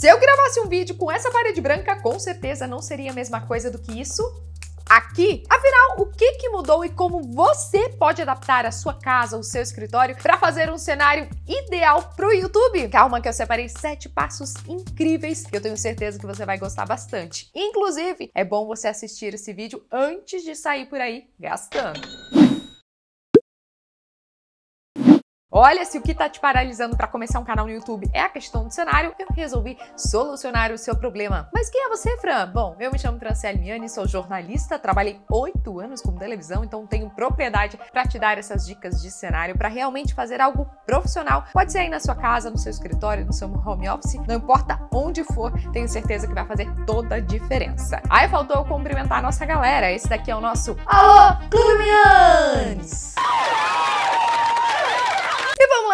Se eu gravasse um vídeo com essa parede branca, com certeza não seria a mesma coisa do que isso aqui. Afinal, o que, que mudou e como você pode adaptar a sua casa, o seu escritório, para fazer um cenário ideal para o YouTube? Calma que eu separei sete passos incríveis que eu tenho certeza que você vai gostar bastante. Inclusive, é bom você assistir esse vídeo antes de sair por aí gastando. Olha, se o que está te paralisando para começar um canal no YouTube é a questão do cenário, eu resolvi solucionar o seu problema. Mas quem é você, Fran? Bom, eu me chamo Franciele Miani, sou jornalista, trabalhei oito anos com televisão, então tenho propriedade para te dar essas dicas de cenário para realmente fazer algo profissional. Pode ser aí na sua casa, no seu escritório, no seu home office, não importa onde for, tenho certeza que vai fazer toda a diferença. Aí faltou eu cumprimentar a nossa galera. Esse daqui é o nosso Alô Clube Miani!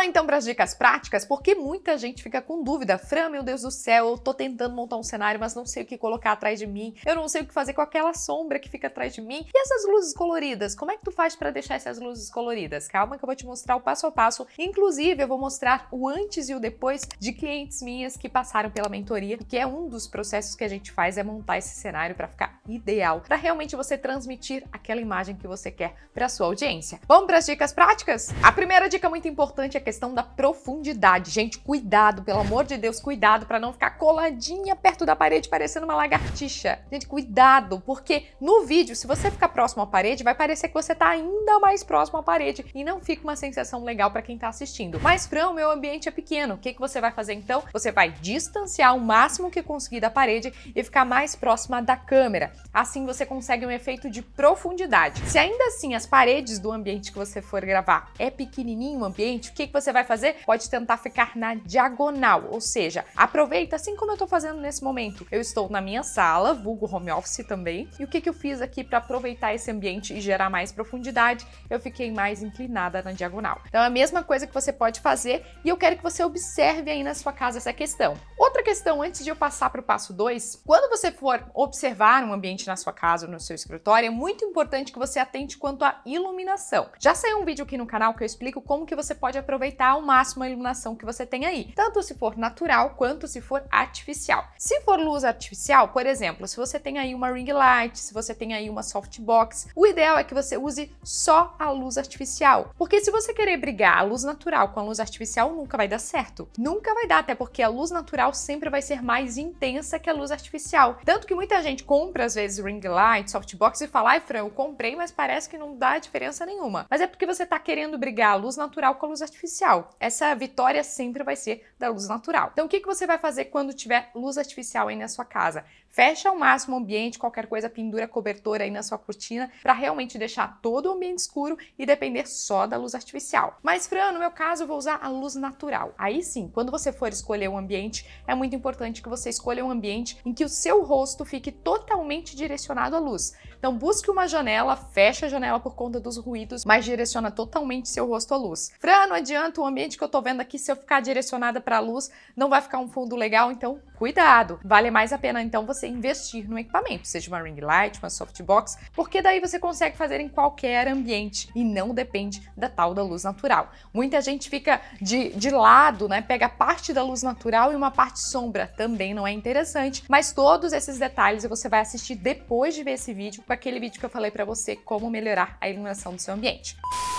então para as dicas práticas, porque muita gente fica com dúvida. Fran, meu Deus do céu, eu tô tentando montar um cenário, mas não sei o que colocar atrás de mim. Eu não sei o que fazer com aquela sombra que fica atrás de mim. E essas luzes coloridas? Como é que tu faz para deixar essas luzes coloridas? Calma que eu vou te mostrar o passo a passo. Inclusive, eu vou mostrar o antes e o depois de clientes minhas que passaram pela mentoria, que é um dos processos que a gente faz é montar esse cenário para ficar ideal, para realmente você transmitir aquela imagem que você quer para sua audiência. Vamos para as dicas práticas? A primeira dica muito importante é que questão da profundidade. Gente, cuidado, pelo amor de Deus, cuidado para não ficar coladinha perto da parede parecendo uma lagartixa. Gente, cuidado, porque no vídeo, se você ficar próximo à parede, vai parecer que você tá ainda mais próximo à parede e não fica uma sensação legal para quem tá assistindo. Mas, Fran, o meu ambiente é pequeno. O que, que você vai fazer então? Você vai distanciar o máximo que conseguir da parede e ficar mais próxima da câmera. Assim você consegue um efeito de profundidade. Se ainda assim as paredes do ambiente que você for gravar é pequenininho o ambiente, o que, que você você vai fazer, pode tentar ficar na diagonal, ou seja, aproveita assim como eu estou fazendo nesse momento. Eu estou na minha sala, vulgo home office também, e o que, que eu fiz aqui para aproveitar esse ambiente e gerar mais profundidade? Eu fiquei mais inclinada na diagonal. Então é a mesma coisa que você pode fazer e eu quero que você observe aí na sua casa essa questão. Outra questão antes de eu passar para o passo 2, quando você for observar um ambiente na sua casa ou no seu escritório, é muito importante que você atente quanto à iluminação. Já saiu um vídeo aqui no canal que eu explico como que você pode aproveitar aproveitar ao máximo a iluminação que você tem aí, tanto se for natural quanto se for artificial. Se for luz artificial, por exemplo, se você tem aí uma ring light, se você tem aí uma softbox, o ideal é que você use só a luz artificial, porque se você querer brigar a luz natural com a luz artificial, nunca vai dar certo. Nunca vai dar, até porque a luz natural sempre vai ser mais intensa que a luz artificial. Tanto que muita gente compra, às vezes, ring light, softbox e fala, ai, Fran, eu comprei, mas parece que não dá diferença nenhuma. Mas é porque você tá querendo brigar a luz natural com a luz artificial artificial. Essa vitória sempre vai ser da luz natural. Então, o que, que você vai fazer quando tiver luz artificial aí na sua casa? fecha ao máximo o ambiente, qualquer coisa pendura cobertor aí na sua cortina para realmente deixar todo o ambiente escuro e depender só da luz artificial. Mas Fran, no meu caso, eu vou usar a luz natural. Aí sim, quando você for escolher um ambiente, é muito importante que você escolha um ambiente em que o seu rosto fique totalmente direcionado à luz. Então busque uma janela, fecha a janela por conta dos ruídos, mas direciona totalmente seu rosto à luz. Fran, não adianta o ambiente que eu tô vendo aqui, se eu ficar direcionada para a luz, não vai ficar um fundo legal, então cuidado. Vale mais a pena então você investir no equipamento, seja uma ring light, uma softbox, porque daí você consegue fazer em qualquer ambiente e não depende da tal da luz natural. Muita gente fica de, de lado, né? Pega parte da luz natural e uma parte sombra, também não é interessante, mas todos esses detalhes você vai assistir depois de ver esse vídeo, com aquele vídeo que eu falei para você como melhorar a iluminação do seu ambiente.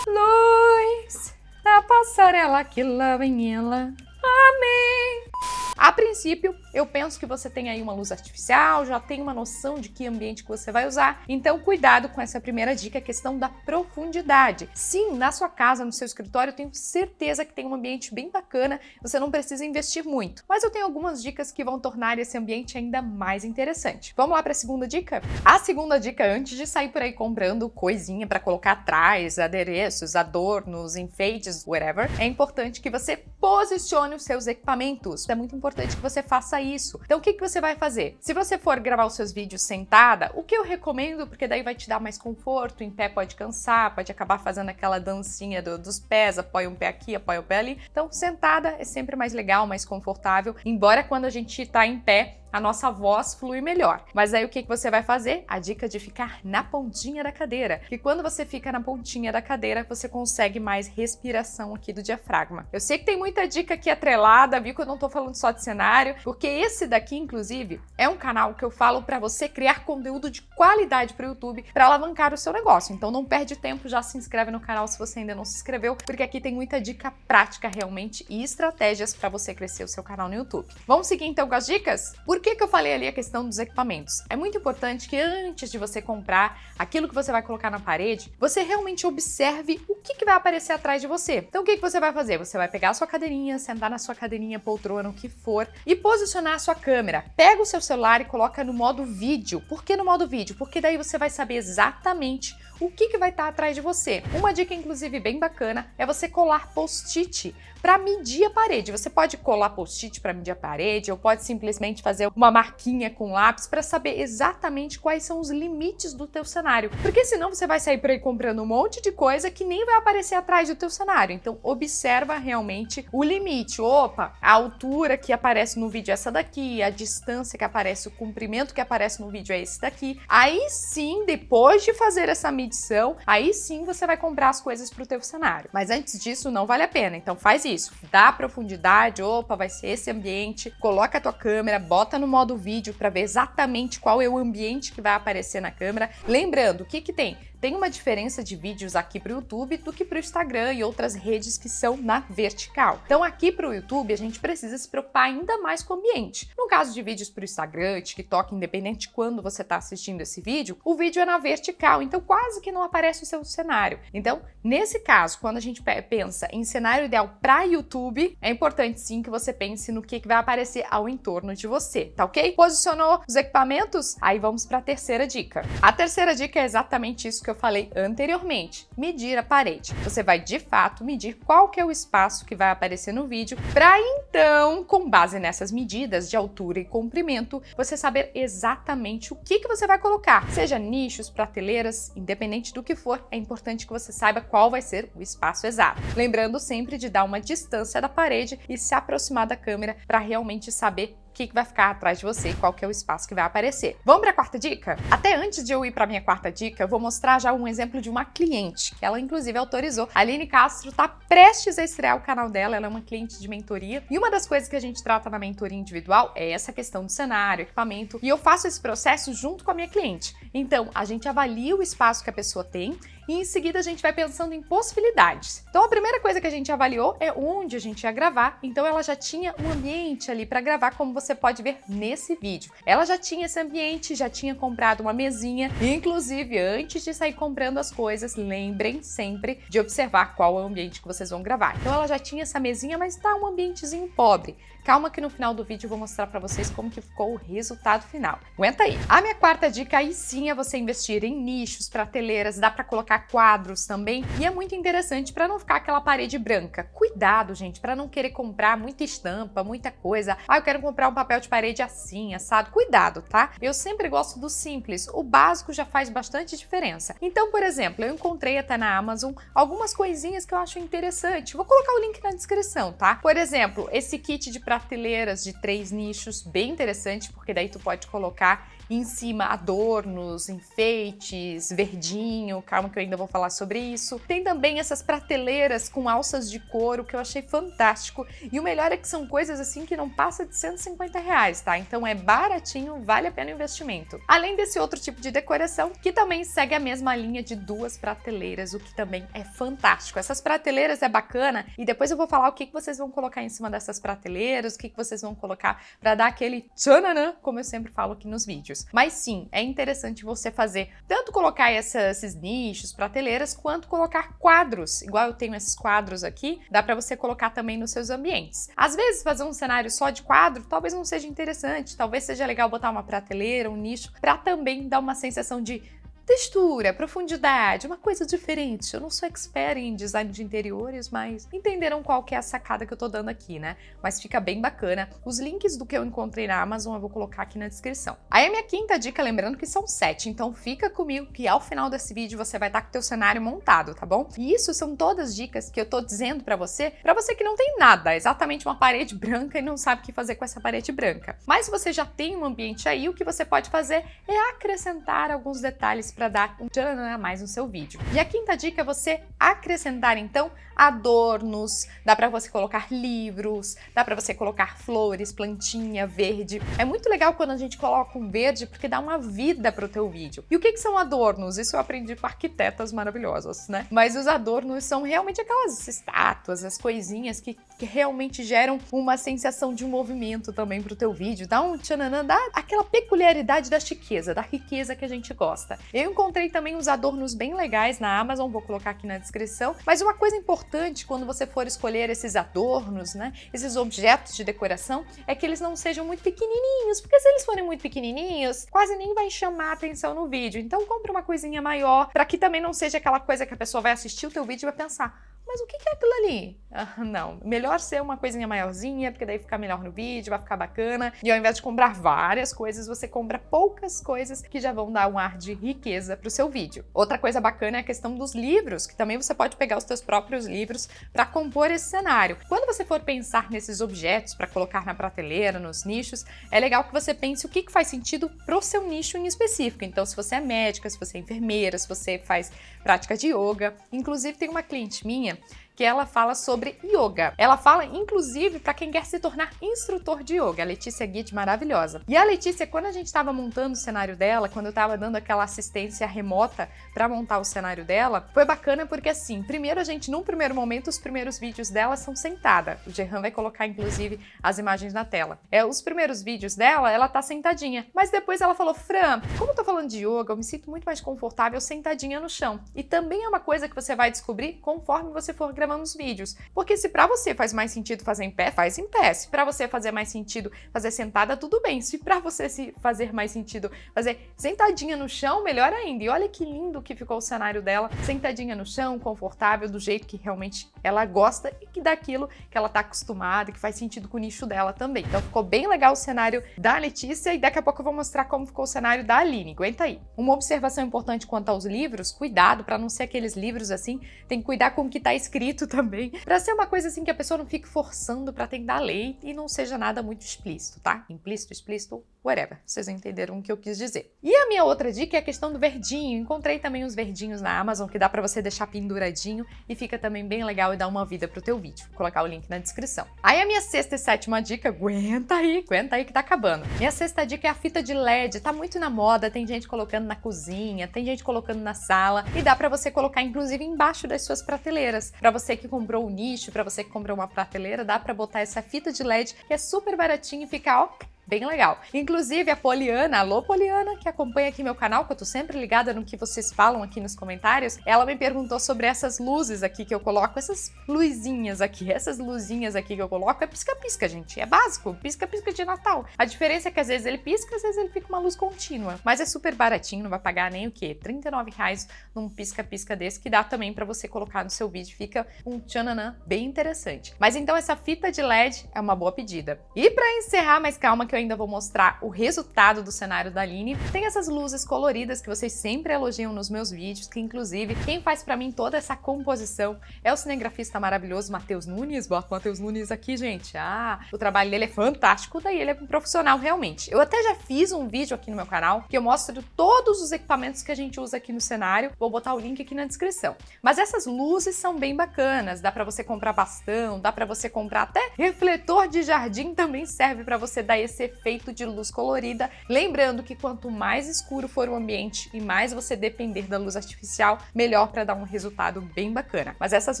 Luz da tá passarela que lá vem ela. Amém! A princípio, eu penso que você tem aí uma luz artificial, já tem uma noção de que ambiente que você vai usar, então cuidado com essa primeira dica, a questão da profundidade. Sim, na sua casa, no seu escritório, eu tenho certeza que tem um ambiente bem bacana, você não precisa investir muito. Mas eu tenho algumas dicas que vão tornar esse ambiente ainda mais interessante. Vamos lá para a segunda dica? A segunda dica, antes de sair por aí comprando coisinha para colocar atrás, adereços, adornos, enfeites, whatever, é importante que você posicione os seus equipamentos. É muito importante importante que você faça isso. Então, o que, que você vai fazer? Se você for gravar os seus vídeos sentada, o que eu recomendo, porque daí vai te dar mais conforto, em pé pode cansar, pode acabar fazendo aquela dancinha do, dos pés, apoia um pé aqui, apoia o pé ali. Então, sentada é sempre mais legal, mais confortável, embora quando a gente está em pé, a nossa voz flui melhor. Mas aí o que, que você vai fazer? A dica de ficar na pontinha da cadeira. E quando você fica na pontinha da cadeira, você consegue mais respiração aqui do diafragma. Eu sei que tem muita dica aqui atrelada, viu que eu não tô falando só de cenário, porque esse daqui, inclusive, é um canal que eu falo para você criar conteúdo de qualidade para o YouTube para alavancar o seu negócio. Então não perde tempo, já se inscreve no canal se você ainda não se inscreveu, porque aqui tem muita dica prática realmente e estratégias para você crescer o seu canal no YouTube. Vamos seguir então com as dicas? que, que eu falei ali a questão dos equipamentos? É muito importante que antes de você comprar aquilo que você vai colocar na parede, você realmente observe o que, que vai aparecer atrás de você. Então o que, que você vai fazer? Você vai pegar a sua cadeirinha, sentar na sua cadeirinha, poltrona, o que for, e posicionar a sua câmera. Pega o seu celular e coloca no modo vídeo. Por que no modo vídeo? Porque daí você vai saber exatamente o que, que vai estar tá atrás de você. Uma dica, inclusive, bem bacana é você colar post-it para medir a parede. Você pode colar post-it para medir a parede ou pode simplesmente fazer uma marquinha com lápis para saber exatamente quais são os limites do teu cenário. Porque senão você vai sair por aí comprando um monte de coisa que nem vai aparecer atrás do teu cenário. Então observa realmente o limite. Opa, a altura que aparece no vídeo é essa daqui, a distância que aparece, o comprimento que aparece no vídeo é esse daqui. Aí sim, depois de fazer essa medida edição, aí sim você vai comprar as coisas para o teu cenário. Mas antes disso, não vale a pena. Então faz isso. Dá profundidade, opa, vai ser esse ambiente. Coloca a tua câmera, bota no modo vídeo para ver exatamente qual é o ambiente que vai aparecer na câmera. Lembrando, o que que tem? Tem uma diferença de vídeos aqui para o YouTube do que para o Instagram e outras redes que são na vertical. Então aqui para o YouTube a gente precisa se preocupar ainda mais com o ambiente. No caso de vídeos para o Instagram, TikTok, independente de quando você está assistindo esse vídeo, o vídeo é na vertical, então quase que não aparece o seu cenário. Então, nesse caso, quando a gente pensa em cenário ideal para YouTube, é importante sim que você pense no que, que vai aparecer ao entorno de você, tá ok? Posicionou os equipamentos? Aí vamos para a terceira dica. A terceira dica é exatamente isso que eu falei anteriormente, medir a parede. Você vai de fato medir qual que é o espaço que vai aparecer no vídeo para então, com base nessas medidas de altura e comprimento, você saber exatamente o que, que você vai colocar. Seja nichos, prateleiras, independente do que for, é importante que você saiba qual vai ser o espaço exato. Lembrando sempre de dar uma distância da parede e se aproximar da câmera para realmente saber que vai ficar atrás de você e qual que é o espaço que vai aparecer. Vamos para a quarta dica? Até antes de eu ir para minha quarta dica, eu vou mostrar já um exemplo de uma cliente, que ela inclusive autorizou. A Aline Castro está prestes a estrear o canal dela, ela é uma cliente de mentoria. E uma das coisas que a gente trata na mentoria individual é essa questão do cenário, equipamento. E eu faço esse processo junto com a minha cliente. Então, a gente avalia o espaço que a pessoa tem e em seguida a gente vai pensando em possibilidades. Então a primeira coisa que a gente avaliou é onde a gente ia gravar, então ela já tinha um ambiente ali para gravar, como você pode ver nesse vídeo. Ela já tinha esse ambiente, já tinha comprado uma mesinha, inclusive antes de sair comprando as coisas, lembrem sempre de observar qual é o ambiente que vocês vão gravar. Então ela já tinha essa mesinha, mas tá um ambientezinho pobre. Calma que no final do vídeo eu vou mostrar para vocês como que ficou o resultado final. Aguenta aí. A minha quarta dica aí sim é você investir em nichos, prateleiras, dá para colocar quadros também e é muito interessante para não ficar aquela parede branca. Cuidado, gente, para não querer comprar muita estampa, muita coisa. Ah, eu quero comprar um papel de parede assim, assado. Cuidado, tá? Eu sempre gosto do simples. O básico já faz bastante diferença. Então, por exemplo, eu encontrei até na Amazon algumas coisinhas que eu acho interessante. Vou colocar o link na descrição, tá? Por exemplo, esse kit de prateleiras prateleiras de três nichos, bem interessante, porque daí tu pode colocar em cima adornos, enfeites, verdinho, calma que eu ainda vou falar sobre isso. Tem também essas prateleiras com alças de couro que eu achei fantástico. E o melhor é que são coisas assim que não passa de 150 reais, tá? Então é baratinho, vale a pena o investimento. Além desse outro tipo de decoração, que também segue a mesma linha de duas prateleiras, o que também é fantástico. Essas prateleiras é bacana e depois eu vou falar o que, que vocês vão colocar em cima dessas prateleiras, o que, que vocês vão colocar para dar aquele tchananã, como eu sempre falo aqui nos vídeos nichos. Mas sim, é interessante você fazer tanto colocar essa, esses nichos, prateleiras, quanto colocar quadros. Igual eu tenho esses quadros aqui, dá para você colocar também nos seus ambientes. Às vezes, fazer um cenário só de quadro talvez não seja interessante, talvez seja legal botar uma prateleira, um nicho, para também dar uma sensação de textura, profundidade, uma coisa diferente. Eu não sou expert em design de interiores, mas entenderam qual que é a sacada que eu tô dando aqui, né? Mas fica bem bacana. Os links do que eu encontrei na Amazon eu vou colocar aqui na descrição. Aí a minha quinta dica, lembrando que são sete, então fica comigo que ao final desse vídeo você vai estar com o teu cenário montado, tá bom? E isso são todas dicas que eu tô dizendo para você, para você que não tem nada, exatamente uma parede branca e não sabe o que fazer com essa parede branca. Mas se você já tem um ambiente aí, o que você pode fazer é acrescentar alguns detalhes para dar um tcharam a né, mais no seu vídeo. E a quinta dica é você acrescentar então adornos, dá para você colocar livros, dá para você colocar flores, plantinha, verde. É muito legal quando a gente coloca um verde porque dá uma vida para o teu vídeo. E o que, que são adornos? Isso eu aprendi com arquitetas maravilhosas, né? Mas os adornos são realmente aquelas estátuas, as coisinhas que, que realmente geram uma sensação de movimento também para o teu vídeo. Dá um tchananã, dá aquela peculiaridade da chiqueza, da riqueza que a gente gosta. Eu encontrei também uns adornos bem legais na Amazon, vou colocar aqui na descrição. Mas uma coisa importante importante quando você for escolher esses adornos, né, esses objetos de decoração, é que eles não sejam muito pequenininhos, porque se eles forem muito pequenininhos, quase nem vai chamar atenção no vídeo. Então compra uma coisinha maior, para que também não seja aquela coisa que a pessoa vai assistir o teu vídeo e vai pensar: mas o que é aquilo ali? Ah, não, melhor ser uma coisinha maiorzinha, porque daí fica melhor no vídeo, vai ficar bacana. E ao invés de comprar várias coisas, você compra poucas coisas que já vão dar um ar de riqueza para o seu vídeo. Outra coisa bacana é a questão dos livros, que também você pode pegar os seus próprios livros para compor esse cenário. Quando você for pensar nesses objetos para colocar na prateleira, nos nichos, é legal que você pense o que, que faz sentido para o seu nicho em específico. Então, se você é médica, se você é enfermeira, se você faz prática de yoga. Inclusive, tem uma cliente minha que ela fala sobre yoga. Ela fala, inclusive, para quem quer se tornar instrutor de yoga. A Letícia Guide maravilhosa. E a Letícia, quando a gente estava montando o cenário dela, quando eu estava dando aquela assistência remota para montar o cenário dela, foi bacana porque assim, primeiro a gente, num primeiro momento, os primeiros vídeos dela são sentada. O Gerhan vai colocar, inclusive, as imagens na tela. É, os primeiros vídeos dela, ela tá sentadinha. Mas depois ela falou, Fran, como eu tô falando de yoga, eu me sinto muito mais confortável sentadinha no chão. E também é uma coisa que você vai descobrir conforme você for gravando gravamos vídeos. Porque se para você faz mais sentido fazer em pé, faz em pé. Se para você fazer mais sentido fazer sentada, tudo bem. Se para você se fazer mais sentido fazer sentadinha no chão, melhor ainda. E olha que lindo que ficou o cenário dela, sentadinha no chão, confortável, do jeito que realmente ela gosta e que daquilo que ela tá acostumada, que faz sentido com o nicho dela também. Então ficou bem legal o cenário da Letícia e daqui a pouco eu vou mostrar como ficou o cenário da Aline. Aguenta aí. Uma observação importante quanto aos livros, cuidado para não ser aqueles livros assim, tem que cuidar com o que tá escrito direito também, para ser uma coisa assim que a pessoa não fique forçando para dar lei e não seja nada muito explícito, tá? Implícito, explícito, whatever. Vocês entenderam o que eu quis dizer. E a minha outra dica é a questão do verdinho. Encontrei também os verdinhos na Amazon que dá para você deixar penduradinho e fica também bem legal e dá uma vida pro teu vídeo. Vou colocar o link na descrição. Aí a minha sexta e sétima dica, aguenta aí, aguenta aí que tá acabando. Minha sexta dica é a fita de LED, tá muito na moda, tem gente colocando na cozinha, tem gente colocando na sala e dá para você colocar inclusive embaixo das suas prateleiras, para você você que comprou um nicho, para você que comprou uma prateleira, dá para botar essa fita de LED que é super baratinho e ficar, ó, bem legal. Inclusive a Poliana, alô Poliana, que acompanha aqui meu canal, que eu tô sempre ligada no que vocês falam aqui nos comentários, ela me perguntou sobre essas luzes aqui que eu coloco, essas luzinhas aqui, essas luzinhas aqui que eu coloco, é pisca-pisca, gente, é básico, pisca-pisca de Natal. A diferença é que às vezes ele pisca, às vezes ele fica uma luz contínua, mas é super baratinho, não vai pagar nem o quê? R$39,00 num pisca-pisca desse, que dá também para você colocar no seu vídeo, fica um tchananã bem interessante. Mas então essa fita de LED é uma boa pedida. E para encerrar, mais calma que eu ainda vou mostrar o resultado do cenário da Aline. Tem essas luzes coloridas que vocês sempre elogiam nos meus vídeos, que inclusive quem faz para mim toda essa composição é o cinegrafista maravilhoso Matheus Nunes. Bota Matheus Nunes aqui, gente. Ah, o trabalho dele é fantástico, daí ele é um profissional realmente. Eu até já fiz um vídeo aqui no meu canal que eu mostro todos os equipamentos que a gente usa aqui no cenário. Vou botar o link aqui na descrição. Mas essas luzes são bem bacanas, dá para você comprar bastão, dá para você comprar até refletor de jardim também serve para você dar esse efeito de luz colorida. Lembrando que quanto mais escuro for o ambiente e mais você depender da luz artificial, melhor para dar um resultado bem bacana. Mas essas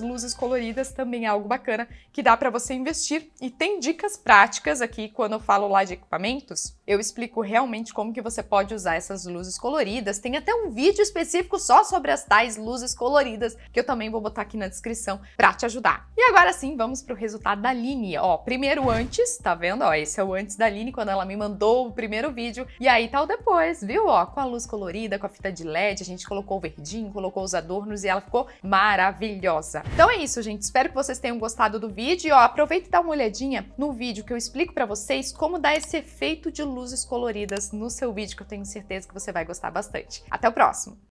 luzes coloridas também é algo bacana que dá para você investir e tem dicas práticas aqui quando eu falo lá de equipamentos, eu explico realmente como que você pode usar essas luzes coloridas. Tem até um vídeo específico só sobre as tais luzes coloridas, que eu também vou botar aqui na descrição para te ajudar. E agora sim, vamos para o resultado da linha. Ó, primeiro antes, tá vendo? Ó, esse é o antes da linha quando ela me mandou o primeiro vídeo. E aí tal depois, viu? Ó, com a luz colorida, com a fita de LED, a gente colocou o verdinho, colocou os adornos e ela ficou maravilhosa. Então é isso, gente. Espero que vocês tenham gostado do vídeo. E, ó, aproveita e dá uma olhadinha no vídeo que eu explico para vocês como dar esse efeito de luzes coloridas no seu vídeo, que eu tenho certeza que você vai gostar bastante. Até o próximo!